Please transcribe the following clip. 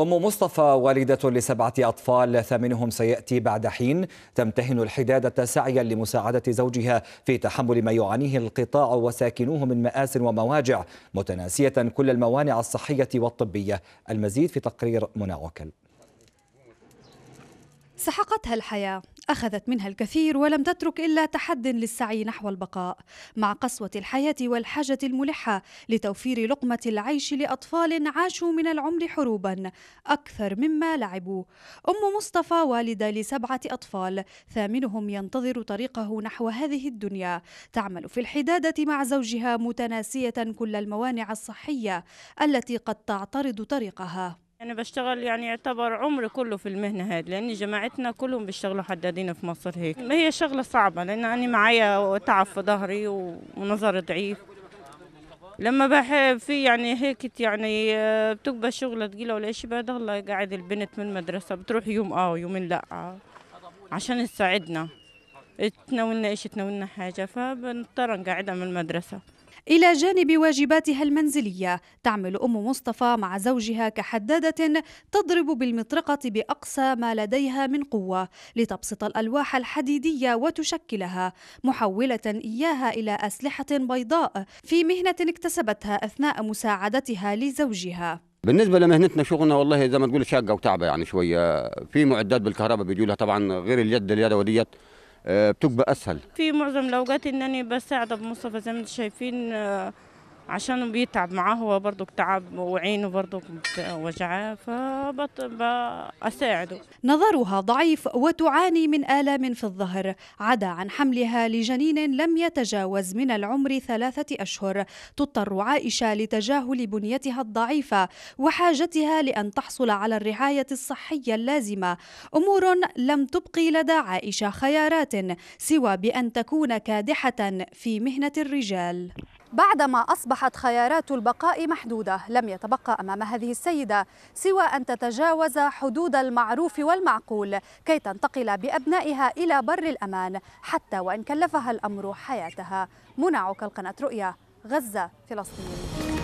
أم مصطفى والدة لسبعة أطفال ثامنهم سيأتي بعد حين تمتهن الحدادة سعيا لمساعدة زوجها في تحمل ما يعانيه القطاع وساكنوه من مآس ومواجع متناسية كل الموانع الصحية والطبية المزيد في تقرير منى سحقتها الحياه أخذت منها الكثير ولم تترك إلا تحد للسعي نحو البقاء مع قسوة الحياة والحاجة الملحة لتوفير لقمة العيش لأطفال عاشوا من العمر حروبا أكثر مما لعبوا أم مصطفى والدة لسبعة أطفال ثامنهم ينتظر طريقه نحو هذه الدنيا تعمل في الحدادة مع زوجها متناسية كل الموانع الصحية التي قد تعترض طريقها أنا بشتغل يعني يعتبر عمري كله في المهنة هذه لأن جماعتنا كلهم بيشتغلوا حدادين في مصر هيك ما هي شغلة صعبة لأن أنا معايا تعب في ظهري ونظر ضعيف لما بحب في يعني هيك يعني آه، بتبقى شغلة تقيلة ولا شيء بعد الله قاعد البنت من المدرسة بتروح يوم اه ويومين لا عشان تساعدنا تناولنا إيش تناولنا حاجة فبنضطر نقعدها من المدرسة إلى جانب واجباتها المنزلية تعمل أم مصطفى مع زوجها كحدادة تضرب بالمطرقة بأقصى ما لديها من قوة لتبسط الألواح الحديدية وتشكلها محولة إياها إلى أسلحة بيضاء في مهنة اكتسبتها أثناء مساعدتها لزوجها بالنسبة لمهنتنا شغلنا والله زي ما تقول شاقة وتعبة يعني شوية في معدات بالكهرباء بيجوا لها طبعا غير اليد اليدوية آه، بتبقى اسهل في معظم الاوقات انني بساعد ابو مصطفى زي ما انتم شايفين آه، عشان بيتعب معاه هو برضه تعب وعينه برضه وجعه فبساعده نظرها ضعيف وتعاني من آلام في الظهر عدا عن حملها لجنين لم يتجاوز من العمر ثلاثة أشهر تضطر عائشة لتجاهل بنيتها الضعيفة وحاجتها لأن تحصل على الرعاية الصحية اللازمة أمور لم تبقي لدى عائشة خيارات سوى بأن تكون كادحة في مهنة الرجال بعدما أصبحت خيارات البقاء محدودة لم يتبقى أمام هذه السيدة سوى أن تتجاوز حدود المعروف والمعقول كي تنتقل بأبنائها إلى بر الأمان حتى وإن كلفها الأمر حياتها منعك القناة رؤيا غزة فلسطين